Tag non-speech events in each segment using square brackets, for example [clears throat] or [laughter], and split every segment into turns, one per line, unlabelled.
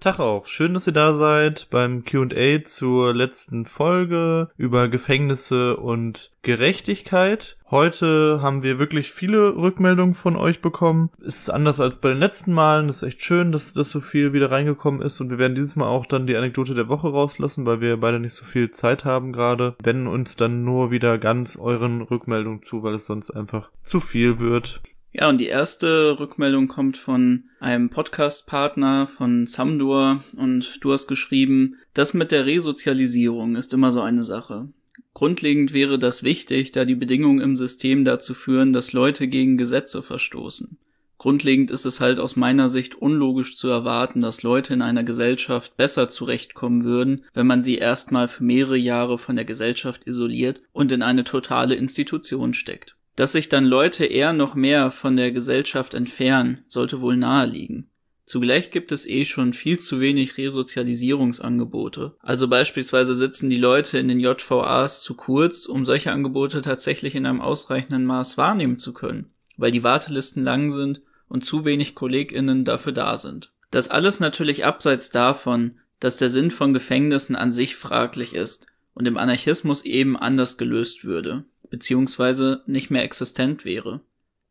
Tag auch. Schön, dass ihr da seid beim QA zur letzten Folge über Gefängnisse und Gerechtigkeit. Heute haben wir wirklich viele Rückmeldungen von euch bekommen. Es ist anders als bei den letzten Malen. Es ist echt schön, dass das so viel wieder reingekommen ist. Und wir werden dieses Mal auch dann die Anekdote der Woche rauslassen, weil wir beide nicht so viel Zeit haben gerade. Wenden uns dann nur wieder ganz euren Rückmeldungen zu, weil es sonst einfach zu viel wird.
Ja, und die erste Rückmeldung kommt von einem Podcast-Partner von Samdur und du hast geschrieben, das mit der Resozialisierung ist immer so eine Sache. Grundlegend wäre das wichtig, da die Bedingungen im System dazu führen, dass Leute gegen Gesetze verstoßen. Grundlegend ist es halt aus meiner Sicht unlogisch zu erwarten, dass Leute in einer Gesellschaft besser zurechtkommen würden, wenn man sie erstmal für mehrere Jahre von der Gesellschaft isoliert und in eine totale Institution steckt. Dass sich dann Leute eher noch mehr von der Gesellschaft entfernen, sollte wohl naheliegen. Zugleich gibt es eh schon viel zu wenig Resozialisierungsangebote. Also beispielsweise sitzen die Leute in den JVAs zu kurz, um solche Angebote tatsächlich in einem ausreichenden Maß wahrnehmen zu können, weil die Wartelisten lang sind und zu wenig Kolleginnen dafür da sind. Das alles natürlich abseits davon, dass der Sinn von Gefängnissen an sich fraglich ist und im Anarchismus eben anders gelöst würde beziehungsweise nicht mehr existent wäre.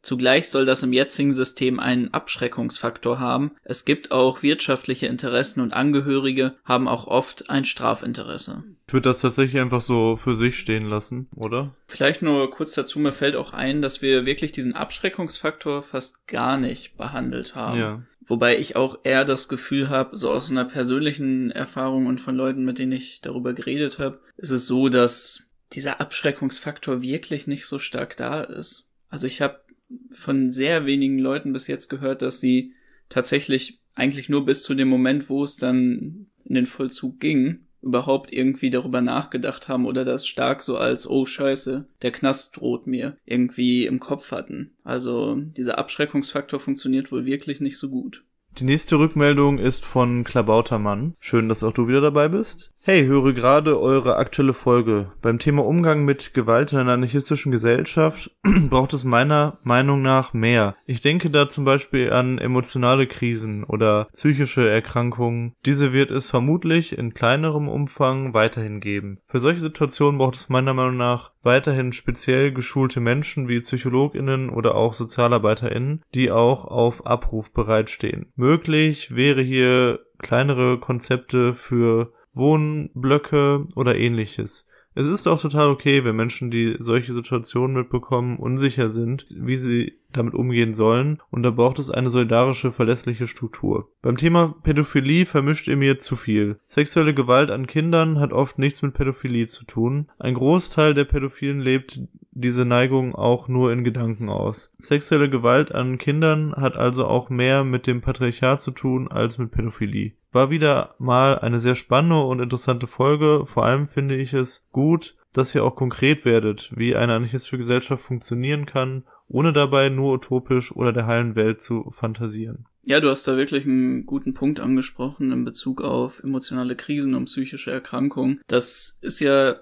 Zugleich soll das im jetzigen System einen Abschreckungsfaktor haben. Es gibt auch wirtschaftliche Interessen und Angehörige haben auch oft ein Strafinteresse.
Ich würde das tatsächlich einfach so für sich stehen lassen, oder?
Vielleicht nur kurz dazu, mir fällt auch ein, dass wir wirklich diesen Abschreckungsfaktor fast gar nicht behandelt haben. Ja. Wobei ich auch eher das Gefühl habe, so aus einer persönlichen Erfahrung und von Leuten, mit denen ich darüber geredet habe, ist es so, dass dieser Abschreckungsfaktor wirklich nicht so stark da ist. Also ich habe von sehr wenigen Leuten bis jetzt gehört, dass sie tatsächlich eigentlich nur bis zu dem Moment, wo es dann in den Vollzug ging, überhaupt irgendwie darüber nachgedacht haben oder das stark so als, oh scheiße, der Knast droht mir, irgendwie im Kopf hatten. Also dieser Abschreckungsfaktor funktioniert wohl wirklich nicht so gut.
Die nächste Rückmeldung ist von Klabautermann. Schön, dass auch du wieder dabei bist. Hey, höre gerade eure aktuelle Folge. Beim Thema Umgang mit Gewalt in einer anarchistischen Gesellschaft [clears throat] braucht es meiner Meinung nach mehr. Ich denke da zum Beispiel an emotionale Krisen oder psychische Erkrankungen. Diese wird es vermutlich in kleinerem Umfang weiterhin geben. Für solche Situationen braucht es meiner Meinung nach weiterhin speziell geschulte Menschen wie PsychologInnen oder auch SozialarbeiterInnen, die auch auf Abruf bereitstehen. Möglich wäre hier kleinere Konzepte für Wohnblöcke oder ähnliches. Es ist auch total okay, wenn Menschen, die solche Situationen mitbekommen, unsicher sind, wie sie damit umgehen sollen, und da braucht es eine solidarische, verlässliche Struktur. Beim Thema Pädophilie vermischt ihr mir zu viel. Sexuelle Gewalt an Kindern hat oft nichts mit Pädophilie zu tun. Ein Großteil der Pädophilen lebt diese Neigung auch nur in Gedanken aus. Sexuelle Gewalt an Kindern hat also auch mehr mit dem Patriarchat zu tun als mit Pädophilie. War wieder mal eine sehr spannende und interessante Folge. Vor allem finde ich es gut, dass ihr auch konkret werdet, wie eine anarchistische Gesellschaft funktionieren kann, ohne dabei nur utopisch oder der heilen Welt zu fantasieren.
Ja, du hast da wirklich einen guten Punkt angesprochen in Bezug auf emotionale Krisen und psychische Erkrankungen. Das ist ja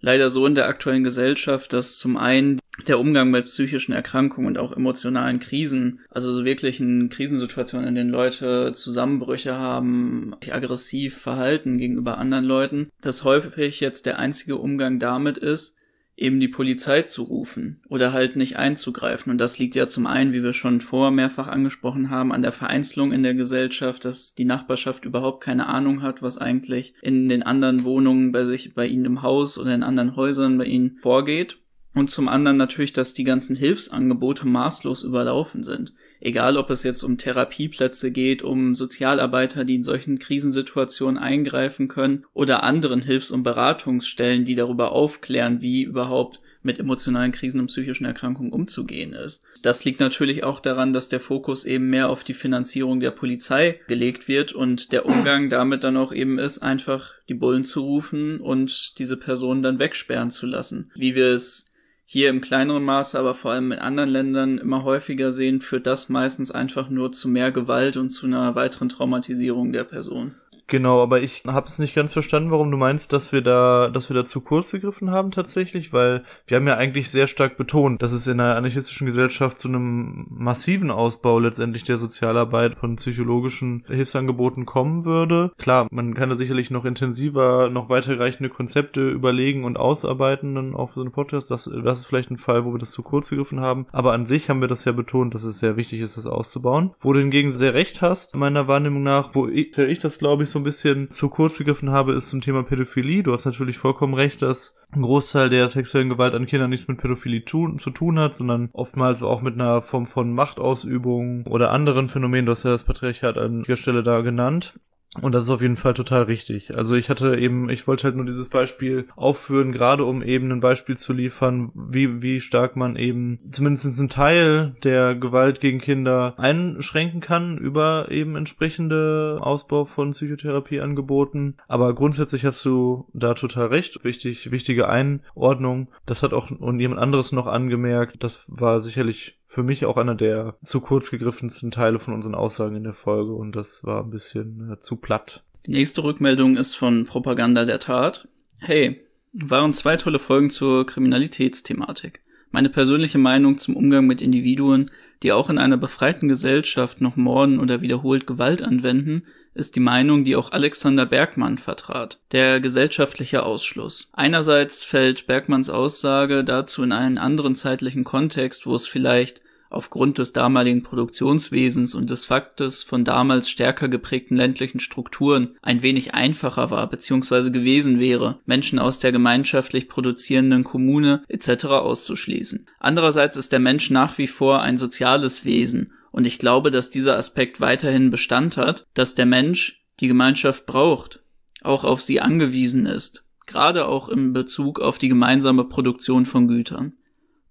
leider so in der aktuellen Gesellschaft, dass zum einen der Umgang mit psychischen Erkrankungen und auch emotionalen Krisen, also so wirklichen Krisensituationen, in denen Leute Zusammenbrüche haben, sich aggressiv verhalten gegenüber anderen Leuten, dass häufig jetzt der einzige Umgang damit ist, eben die Polizei zu rufen oder halt nicht einzugreifen. Und das liegt ja zum einen, wie wir schon vorher mehrfach angesprochen haben, an der Vereinzelung in der Gesellschaft, dass die Nachbarschaft überhaupt keine Ahnung hat, was eigentlich in den anderen Wohnungen bei sich, bei ihnen im Haus oder in anderen Häusern bei ihnen vorgeht. Und zum anderen natürlich, dass die ganzen Hilfsangebote maßlos überlaufen sind. Egal, ob es jetzt um Therapieplätze geht, um Sozialarbeiter, die in solchen Krisensituationen eingreifen können, oder anderen Hilfs- und Beratungsstellen, die darüber aufklären, wie überhaupt mit emotionalen Krisen und psychischen Erkrankungen umzugehen ist. Das liegt natürlich auch daran, dass der Fokus eben mehr auf die Finanzierung der Polizei gelegt wird und der Umgang damit dann auch eben ist, einfach die Bullen zu rufen und diese Personen dann wegsperren zu lassen. Wie wir es hier im kleineren Maße, aber vor allem in anderen Ländern immer häufiger sehen, führt das meistens einfach nur zu mehr Gewalt und zu einer weiteren Traumatisierung der Person.
Genau, aber ich habe es nicht ganz verstanden, warum du meinst, dass wir da, dass wir da zu kurz gegriffen haben tatsächlich, weil wir haben ja eigentlich sehr stark betont, dass es in einer anarchistischen Gesellschaft zu einem massiven Ausbau letztendlich der Sozialarbeit von psychologischen Hilfsangeboten kommen würde. Klar, man kann da sicherlich noch intensiver, noch weiterreichende Konzepte überlegen und ausarbeiten dann auf so einem Podcast. Das, das ist vielleicht ein Fall, wo wir das zu kurz gegriffen haben. Aber an sich haben wir das ja betont, dass es sehr wichtig ist, das auszubauen. Wo du hingegen sehr recht hast, meiner Wahrnehmung nach, wo ich, ich das glaube ich so ein bisschen zu kurz gegriffen habe, ist zum Thema Pädophilie. Du hast natürlich vollkommen recht, dass ein Großteil der sexuellen Gewalt an Kindern nichts mit Pädophilie tun, zu tun hat, sondern oftmals auch mit einer Form von Machtausübung oder anderen Phänomenen. Du hast ja das Patriarchat an der Stelle da genannt. Und das ist auf jeden Fall total richtig. Also ich hatte eben, ich wollte halt nur dieses Beispiel aufführen, gerade um eben ein Beispiel zu liefern, wie, wie stark man eben zumindest einen Teil der Gewalt gegen Kinder einschränken kann über eben entsprechende Ausbau von Psychotherapieangeboten. Aber grundsätzlich hast du da total recht. Wichtig, wichtige Einordnung. Das hat auch und jemand anderes noch angemerkt. Das war sicherlich für mich auch einer der zu kurz gegriffensten Teile von unseren Aussagen in der Folge und das war ein bisschen äh, zu platt.
Die nächste Rückmeldung ist von Propaganda der Tat. Hey, waren zwei tolle Folgen zur Kriminalitätsthematik. Meine persönliche Meinung zum Umgang mit Individuen, die auch in einer befreiten Gesellschaft noch Morden oder wiederholt Gewalt anwenden, ist die Meinung, die auch Alexander Bergmann vertrat, der gesellschaftliche Ausschluss. Einerseits fällt Bergmanns Aussage dazu in einen anderen zeitlichen Kontext, wo es vielleicht aufgrund des damaligen Produktionswesens und des Faktes von damals stärker geprägten ländlichen Strukturen ein wenig einfacher war bzw. gewesen wäre, Menschen aus der gemeinschaftlich produzierenden Kommune etc. auszuschließen. Andererseits ist der Mensch nach wie vor ein soziales Wesen und ich glaube, dass dieser Aspekt weiterhin Bestand hat, dass der Mensch die Gemeinschaft braucht, auch auf sie angewiesen ist, gerade auch im Bezug auf die gemeinsame Produktion von Gütern.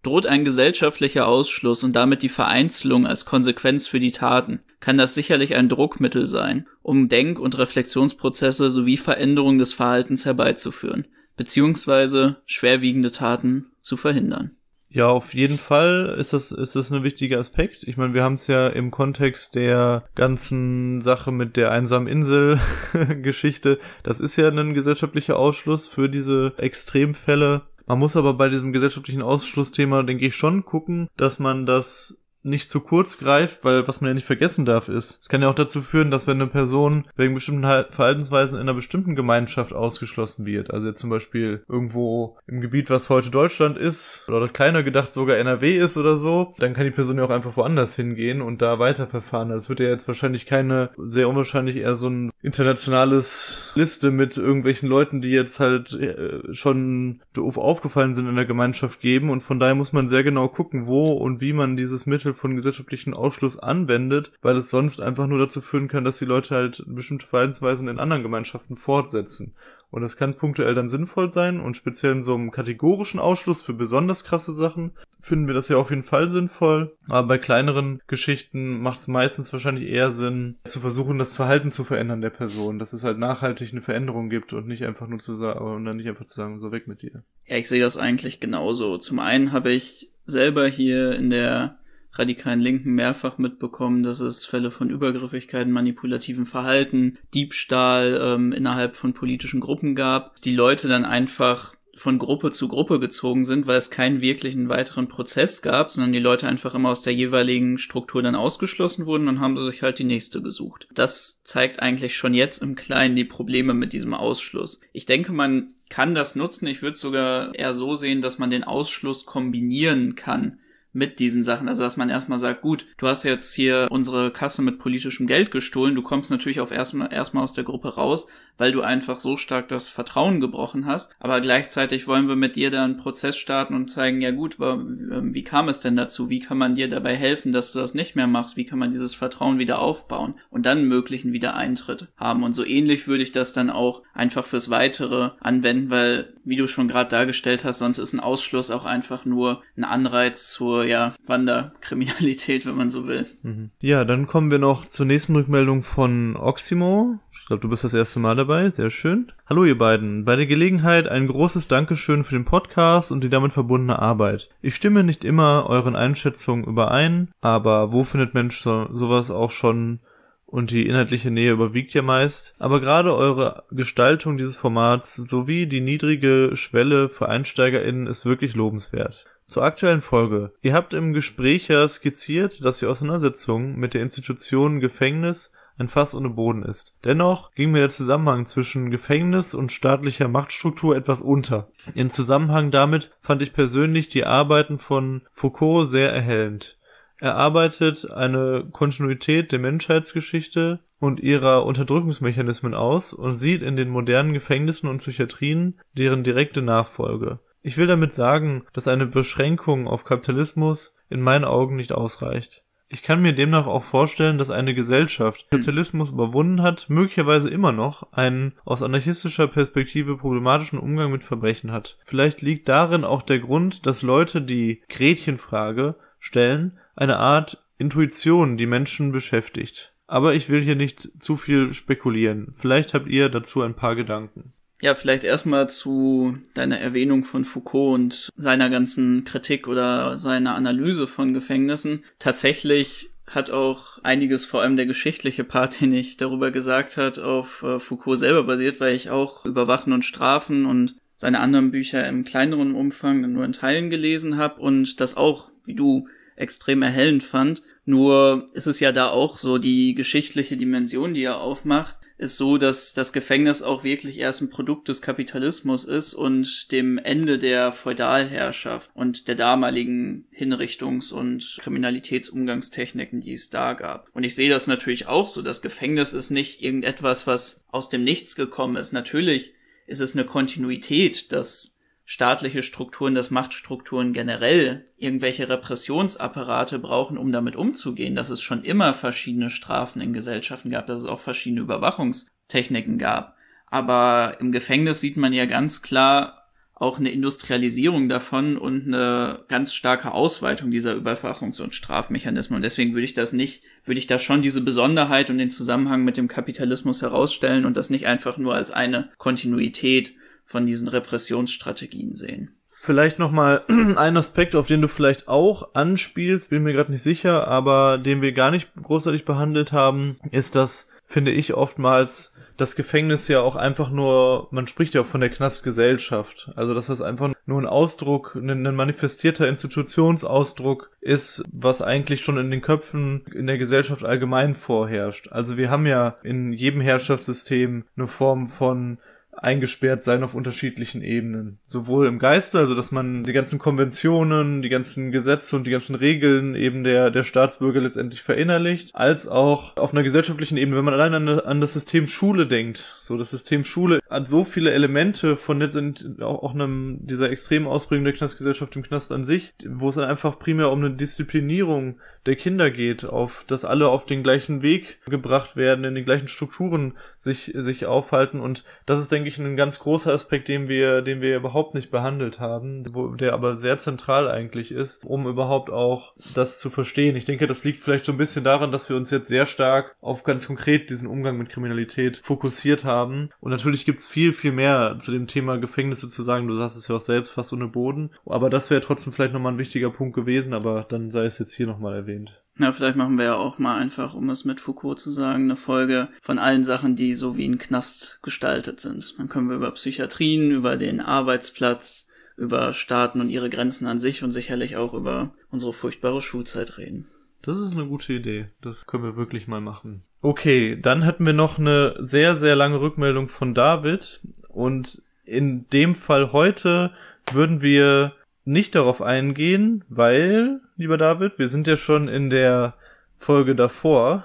Droht ein gesellschaftlicher Ausschluss und damit die Vereinzelung als Konsequenz für die Taten, kann das sicherlich ein Druckmittel sein, um Denk- und Reflexionsprozesse sowie Veränderungen des Verhaltens herbeizuführen, beziehungsweise schwerwiegende Taten zu verhindern.
Ja, auf jeden Fall ist das, ist das ein wichtiger Aspekt. Ich meine, wir haben es ja im Kontext der ganzen Sache mit der einsamen Insel-Geschichte. Das ist ja ein gesellschaftlicher Ausschluss für diese Extremfälle. Man muss aber bei diesem gesellschaftlichen Ausschlussthema, denke ich, schon gucken, dass man das nicht zu kurz greift, weil was man ja nicht vergessen darf ist, es kann ja auch dazu führen, dass wenn eine Person wegen bestimmten Verhaltensweisen in einer bestimmten Gemeinschaft ausgeschlossen wird, also jetzt zum Beispiel irgendwo im Gebiet, was heute Deutschland ist oder kleiner gedacht sogar NRW ist oder so, dann kann die Person ja auch einfach woanders hingehen und da weiterverfahren. Das also wird ja jetzt wahrscheinlich keine, sehr unwahrscheinlich eher so ein internationales Liste mit irgendwelchen Leuten, die jetzt halt äh, schon doof aufgefallen sind in der Gemeinschaft geben und von daher muss man sehr genau gucken, wo und wie man dieses Mittel Mittel von gesellschaftlichen Ausschluss anwendet, weil es sonst einfach nur dazu führen kann, dass die Leute halt bestimmte Verhaltensweisen in anderen Gemeinschaften fortsetzen. Und das kann punktuell dann sinnvoll sein und speziell in so einem kategorischen Ausschluss für besonders krasse Sachen finden wir das ja auf jeden Fall sinnvoll. Aber bei kleineren Geschichten macht es meistens wahrscheinlich eher Sinn, zu versuchen, das Verhalten zu verändern der Person, dass es halt nachhaltig eine Veränderung gibt und nicht einfach nur zu sagen, und dann nicht einfach zu sagen, so weg mit dir.
Ja, ich sehe das eigentlich genauso. Zum einen habe ich selber hier in der radikalen Linken mehrfach mitbekommen, dass es Fälle von Übergriffigkeiten, manipulativen Verhalten, Diebstahl ähm, innerhalb von politischen Gruppen gab, die Leute dann einfach von Gruppe zu Gruppe gezogen sind, weil es keinen wirklichen weiteren Prozess gab, sondern die Leute einfach immer aus der jeweiligen Struktur dann ausgeschlossen wurden und haben sich halt die nächste gesucht. Das zeigt eigentlich schon jetzt im Kleinen die Probleme mit diesem Ausschluss. Ich denke, man kann das nutzen. Ich würde sogar eher so sehen, dass man den Ausschluss kombinieren kann mit diesen Sachen. Also, dass man erstmal sagt, gut, du hast jetzt hier unsere Kasse mit politischem Geld gestohlen, du kommst natürlich auf erstmal erstmal aus der Gruppe raus, weil du einfach so stark das Vertrauen gebrochen hast. Aber gleichzeitig wollen wir mit dir da einen Prozess starten und zeigen, ja gut, ähm, wie kam es denn dazu? Wie kann man dir dabei helfen, dass du das nicht mehr machst? Wie kann man dieses Vertrauen wieder aufbauen und dann möglichen Wiedereintritt haben? Und so ähnlich würde ich das dann auch einfach fürs Weitere anwenden, weil, wie du schon gerade dargestellt hast, sonst ist ein Ausschluss auch einfach nur ein Anreiz zur ja, Wanderkriminalität, wenn man so will.
Mhm. Ja, dann kommen wir noch zur nächsten Rückmeldung von Oximo. Ich glaube, du bist das erste Mal dabei. Sehr schön. Hallo ihr beiden. Bei der Gelegenheit ein großes Dankeschön für den Podcast und die damit verbundene Arbeit. Ich stimme nicht immer euren Einschätzungen überein, aber wo findet Mensch so, sowas auch schon und die inhaltliche Nähe überwiegt ja meist, aber gerade eure Gestaltung dieses Formats sowie die niedrige Schwelle für EinsteigerInnen ist wirklich lobenswert. Zur aktuellen Folge. Ihr habt im Gespräch ja skizziert, dass die Auseinandersetzung mit der Institution Gefängnis ein Fass ohne Boden ist. Dennoch ging mir der Zusammenhang zwischen Gefängnis und staatlicher Machtstruktur etwas unter. Im Zusammenhang damit fand ich persönlich die Arbeiten von Foucault sehr erhellend. Er arbeitet eine Kontinuität der Menschheitsgeschichte und ihrer Unterdrückungsmechanismen aus und sieht in den modernen Gefängnissen und Psychiatrien deren direkte Nachfolge. Ich will damit sagen, dass eine Beschränkung auf Kapitalismus in meinen Augen nicht ausreicht. Ich kann mir demnach auch vorstellen, dass eine Gesellschaft die Kapitalismus überwunden hat, möglicherweise immer noch einen aus anarchistischer Perspektive problematischen Umgang mit Verbrechen hat. Vielleicht liegt darin auch der Grund, dass Leute, die Gretchenfrage stellen, eine Art Intuition die Menschen beschäftigt. Aber ich will hier nicht zu viel spekulieren. Vielleicht habt ihr dazu ein paar Gedanken.
Ja, vielleicht erstmal zu deiner Erwähnung von Foucault und seiner ganzen Kritik oder seiner Analyse von Gefängnissen. Tatsächlich hat auch einiges, vor allem der geschichtliche Part, [laughs] den ich darüber gesagt hat, auf äh, Foucault selber basiert, weil ich auch Überwachen und Strafen und seine anderen Bücher im kleineren Umfang nur in Teilen gelesen habe und das auch, wie du, extrem erhellend fand. Nur ist es ja da auch so die geschichtliche Dimension, die er aufmacht, ist so, dass das Gefängnis auch wirklich erst ein Produkt des Kapitalismus ist und dem Ende der Feudalherrschaft und der damaligen Hinrichtungs- und Kriminalitätsumgangstechniken, die es da gab. Und ich sehe das natürlich auch so. Das Gefängnis ist nicht irgendetwas, was aus dem Nichts gekommen ist. Natürlich ist es eine Kontinuität, dass staatliche Strukturen, dass Machtstrukturen generell irgendwelche Repressionsapparate brauchen, um damit umzugehen, dass es schon immer verschiedene Strafen in Gesellschaften gab, dass es auch verschiedene Überwachungstechniken gab. Aber im Gefängnis sieht man ja ganz klar auch eine Industrialisierung davon und eine ganz starke Ausweitung dieser Überwachungs- und Strafmechanismen. Und deswegen würde ich das nicht, würde ich da schon diese Besonderheit und den Zusammenhang mit dem Kapitalismus herausstellen und das nicht einfach nur als eine Kontinuität von diesen Repressionsstrategien sehen.
Vielleicht nochmal [clears throat] ein Aspekt, auf den du vielleicht auch anspielst, bin mir gerade nicht sicher, aber den wir gar nicht großartig behandelt haben, ist das, finde ich, oftmals das Gefängnis ja auch einfach nur, man spricht ja auch von der Knastgesellschaft. Also, dass das einfach nur ein Ausdruck, ein, ein, manifestierter Institutionsausdruck ist, was eigentlich schon in den Köpfen in der Gesellschaft allgemein vorherrscht. Also, wir haben ja in jedem Herrschaftssystem eine Form von eingesperrt sein auf unterschiedlichen Ebenen. Sowohl im Geiste, also dass man die ganzen Konventionen, die ganzen Gesetze und die ganzen Regeln eben der, der Staatsbürger letztendlich verinnerlicht, als auch auf einer gesellschaftlichen Ebene, wenn man allein an, an das System Schule denkt. So, das System Schule hat so viele Elemente von letztendlich auch, auch einem, dieser extremen Ausprägung der Knastgesellschaft im Knast an sich, wo es dann einfach primär um eine Disziplinierung der Kinder geht, auf, dass alle auf den gleichen Weg gebracht werden, in den gleichen Strukturen sich, sich aufhalten und das ist, denke ich, eigentlich ein ganz großer Aspekt, den wir, den wir überhaupt nicht behandelt haben, wo, der aber sehr zentral eigentlich ist, um überhaupt auch das zu verstehen. Ich denke, das liegt vielleicht so ein bisschen daran, dass wir uns jetzt sehr stark auf ganz konkret diesen Umgang mit Kriminalität fokussiert haben. Und natürlich gibt es viel, viel mehr zu dem Thema Gefängnisse zu sagen. Du sagst es ja auch selbst fast ohne Boden. Aber das wäre trotzdem vielleicht nochmal ein wichtiger Punkt gewesen, aber dann sei es jetzt hier nochmal erwähnt.
Ja, vielleicht machen wir ja auch mal einfach, um es mit Foucault zu sagen, eine Folge von allen Sachen, die so wie ein Knast gestaltet sind. Dann können wir über Psychiatrien, über den Arbeitsplatz, über Staaten und ihre Grenzen an sich und sicherlich auch über unsere furchtbare Schulzeit reden.
Das ist eine gute Idee. Das können wir wirklich mal machen. Okay, dann hatten wir noch eine sehr, sehr lange Rückmeldung von David. Und in dem Fall heute würden wir nicht darauf eingehen, weil, lieber David, wir sind ja schon in der Folge davor,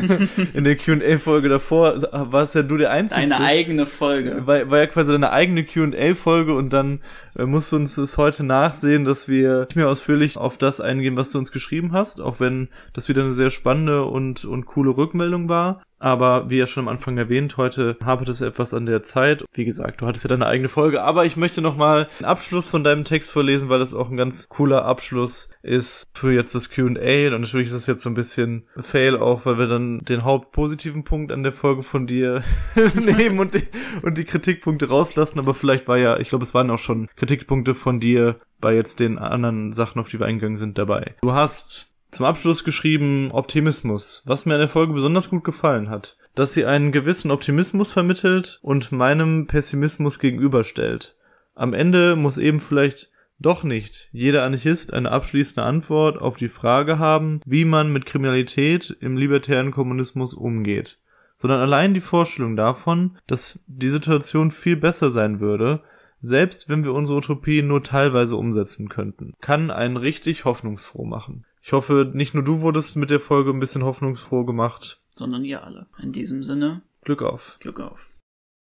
[laughs] in der Q&A-Folge davor, warst ja du der Einzige. Deine eigene Folge. War, war ja quasi deine eigene Q&A-Folge und dann äh, musst du uns es heute nachsehen, dass wir nicht mehr ausführlich auf das eingehen, was du uns geschrieben hast, auch wenn das wieder eine sehr spannende und, und coole Rückmeldung war. Aber wie ja schon am Anfang erwähnt, heute hapert es etwas an der Zeit. Wie gesagt, du hattest ja deine eigene Folge, aber ich möchte nochmal einen Abschluss von deinem Text vorlesen, weil das auch ein ganz cooler Abschluss ist für jetzt das QA. Und natürlich ist es jetzt so ein bisschen Fail auch, weil wir dann den hauptpositiven Punkt an der Folge von dir [laughs] nehmen und die, und die Kritikpunkte rauslassen. Aber vielleicht war ja, ich glaube, es waren auch schon Kritikpunkte von dir bei jetzt den anderen Sachen, auf die wir eingegangen sind, dabei. Du hast zum Abschluss geschrieben Optimismus, was mir an der Folge besonders gut gefallen hat, dass sie einen gewissen Optimismus vermittelt und meinem Pessimismus gegenüberstellt. Am Ende muss eben vielleicht doch nicht jeder Anarchist eine abschließende Antwort auf die Frage haben, wie man mit Kriminalität im libertären Kommunismus umgeht, sondern allein die Vorstellung davon, dass die Situation viel besser sein würde, selbst wenn wir unsere Utopie nur teilweise umsetzen könnten, kann einen richtig hoffnungsfroh machen. Ich hoffe, nicht nur du wurdest mit der Folge ein bisschen hoffnungsfroh gemacht.
Sondern ihr alle. In diesem Sinne. Glück auf. Glück auf.